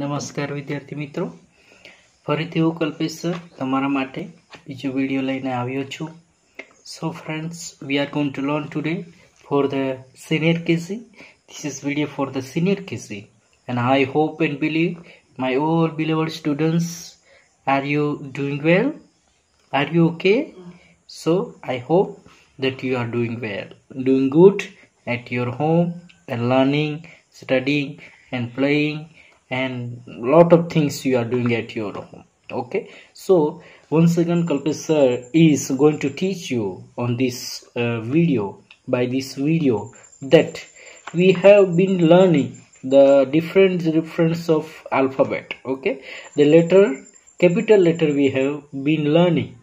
નમસ્કાર વિદ્યાર્થી મિત્રો ફરીથી હું કલ્પેશ સર તમારા માટે બીજો વિડીયો લઈને આવ્યો છું so friends we are going to learn today for the senior KC this is video for the senior KC and I hope and believe my all beloved students are you doing well are you okay so I hope that you are doing well doing good at your home and learning studying and playing and lot of things you are doing at your home okay so once again Kalpesh sir is going to teach you on this uh, video by this video that we have been learning the different difference of alphabet okay the letter capital letter we have been learning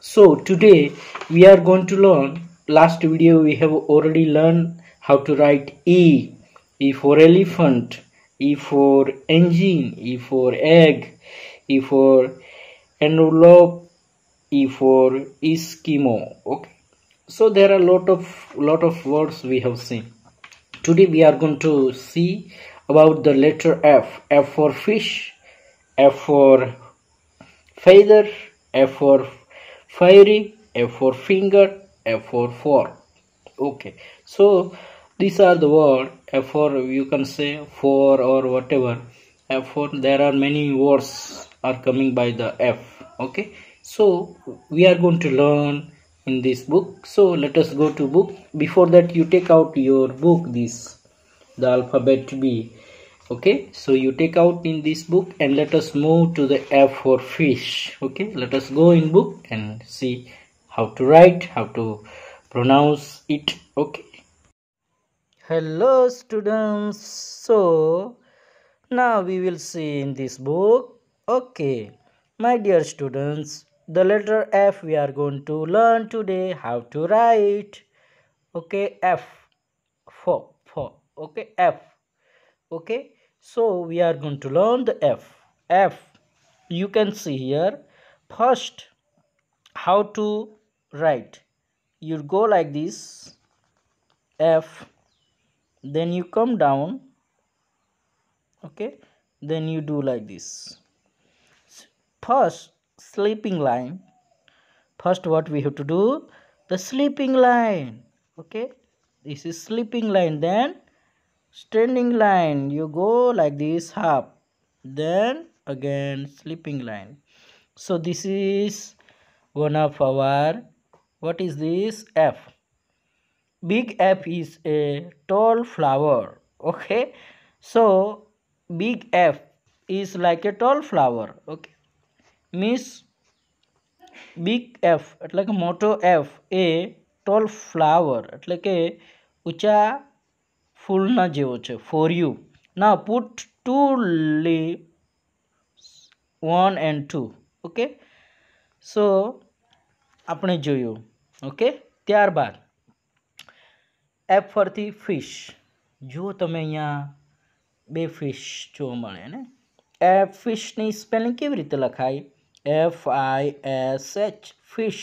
so today we are going to learn last video we have already learned how to write e e for elephant E for engine, E for egg, E for envelope, E for Eskimo. Okay, so there are lot of lot of words we have seen. Today we are going to see about the letter F. F for fish, F for feather, F for fiery, F for finger, F for fork. Okay, so these are the word f4 you can say 4 or whatever f4 there are many words are coming by the f okay so we are going to learn in this book so let us go to book before that you take out your book this the alphabet b okay so you take out in this book and let us move to the f for fish okay let us go in book and see how to write how to pronounce it okay hello students so now we will see in this book okay my dear students the letter f we are going to learn today how to write okay f for for okay f okay so we are going to learn the f f you can see here first how to write you go like this f then you come down okay then you do like this first sleeping line first what we have to do the sleeping line okay this is sleeping line then standing line you go like this half then again sleeping line so this is one of our what is this f big F is a tall flower. Okay. So big F is like a tall flower. Okay. Means big F એટલે કે મોટો F એ tall flower એટલે કે ઊંચા ફૂલના જેવો છે for you. Now put two leaves one and two. Okay. So આપણે જોયું ઓકે ત્યારબાદ F ફોરથી ફિશ જુઓ તમે અહીંયા બે ફિશ જોવા મળે ને એફ ફિશની સ્પેલિંગ કેવી રીતે લખાય F I S H fish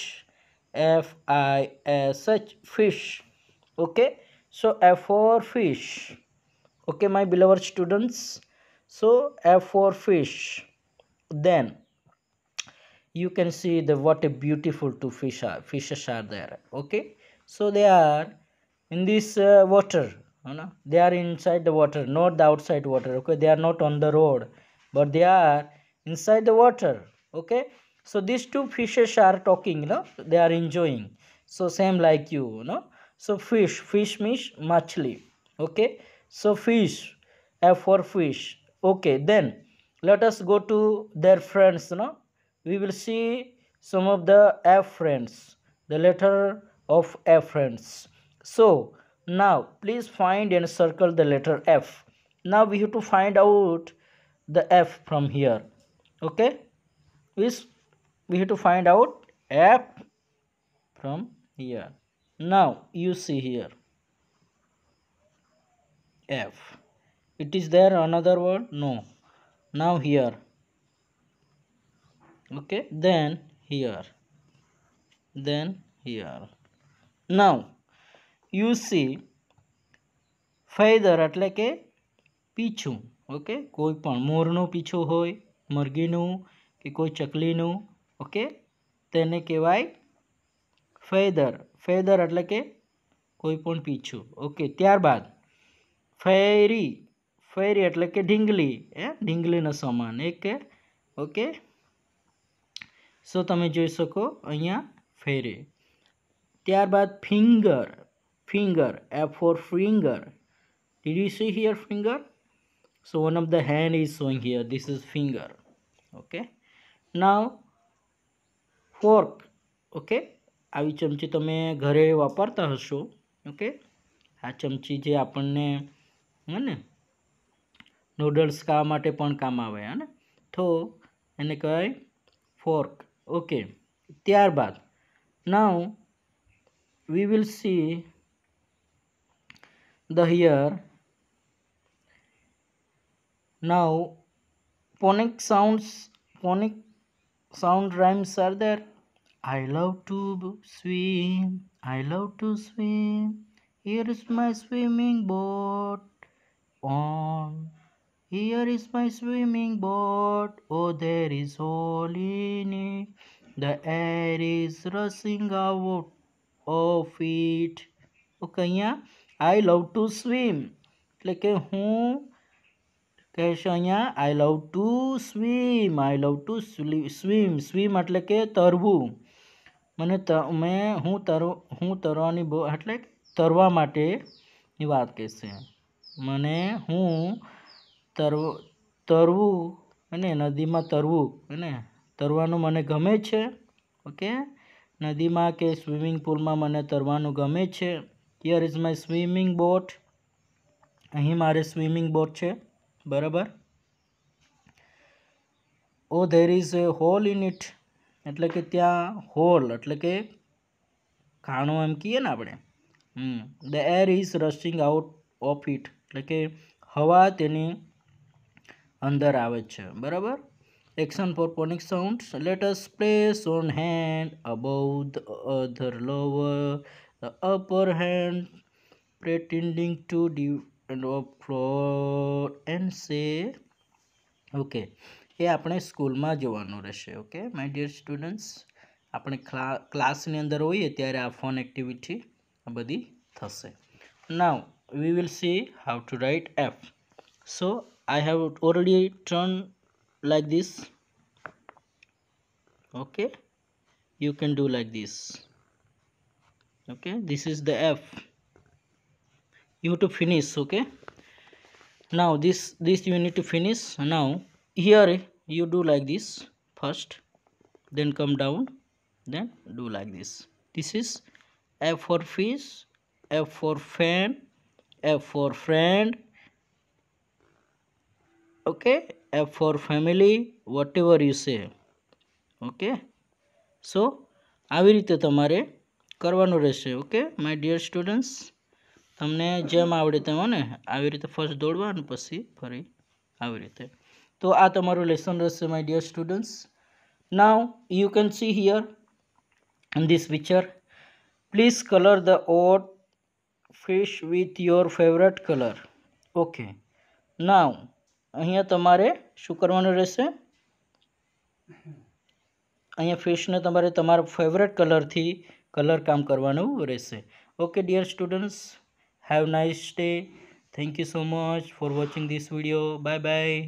F I S H so f for fish okay my beloved students so f for fish then you can see the what a beautiful to fish are fishes are there okay so they are in this uh, water you know, they are inside the water not the outside water okay they are not on the road but they are inside the water okay so these two fishes are talking you know they are enjoying so same like you you know so fish fish means machli okay so fish f for fish okay then let us go to their friends you know we will see some of the f friends the letter of f friends so now please find and circle the letter f now we have to find out the f from here okay is we have to find out f from here now you see here f it is there another word no now here okay then here then here now you see feather એટલે કે પીછું okay કોઈ પણ મોરનું પીછું હોય મરઘીનું કે કોઈ ચકલીનું okay તેને કહેવાય ફેદર ફેદર એટલે કે કોઈ પણ પીછું ઓકે ત્યારબાદ ફેરી ફેરી એટલે કે ઢીંગલી એ ઢીંગલીનો સમાન એક ઓકે સો તમે જોઈ શકો અહીંયા ફેરી ત્યારબાદ finger finger f for finger did you see here finger so one of the hand is showing here this is finger okay now fork okay આવી ચમચી તમે ઘરે વાપરતા હશો ઓકે આ ચમચી જે આપણને હે ને નૂડલ્સ ખાવા માટે પણ કામ આવે હે ને તો એને કહેવાય ફોર્ક ઓકે ત્યારબાદ now we will see the here Now phonic sounds, phonic sound rhymes are there. I love to swim, I love to swim. Here is my swimming boat on. Here is my swimming boat. Oh, there is all in it. The air is rushing out of it. Okay, yeah. I love to swim એટલે કે હું કહેશે અહીંયા I love to swim I love to swim swim એટલે કે તરવું મને મેં હું તર હું તરવાની બહુ એટલે તરવા માટેની વાત કહેશે મને હું તરવ તરવું અને નદીમાં તરવું અને તરવાનું મને ગમે છે ઓકે નદીમાં કે સ્વિમિંગ પુલમાં મને તરવાનું ગમે છે here is my swimming boat અહીં મારે સ્વિમિંગ બોટ છે બરાબર oh there is a hole in it એટલે કે ત્યાં હોલ એટલે કે ખાણો એમ કહીએ ને આપણે hmm the air is rushing out of it એટલે કે હવા તેની અંદર આવે છે બરાબર action for phonic sound let us place on hand above the other lower the upper hand pretending to floor and say okay એ આપણે સ્કૂલમાં જોવાનું રહેશે ઓકે માય ડિયર સ્ટુડન્ટ્સ આપણે ક્લા ક્લાસની અંદર હોઈએ ત્યારે આ ફોન એક્ટિવિટી આ બધી થશે ના we will see how to write F so I have already turn like this okay you can do like this okay this is the f you have to finish okay now this this you need to finish now here you do like this first then come down then do like this this is f for fish f for fan f for friend okay f for family whatever you say okay so આવી રીતે તમારે કરવાનું રહેશે okay my dear students તમને જેમ આવડે તેમ ને આવી રીતે ફર્સ્ટ દોડવાનું પછી ફરી આવી રીતે તો આ તમારું લેસન રહેશે my dear students now you can see here in this picture please colour the oat fish with your favourite colour okay now અહીંયા તમારે શું કરવાનું રહેશે અહીંયા ફિશને તમારે તમારા ફેવરેટ કલરથી कलर काम करने रहें okay dear students have nice day thank you so much for watching this video bye bye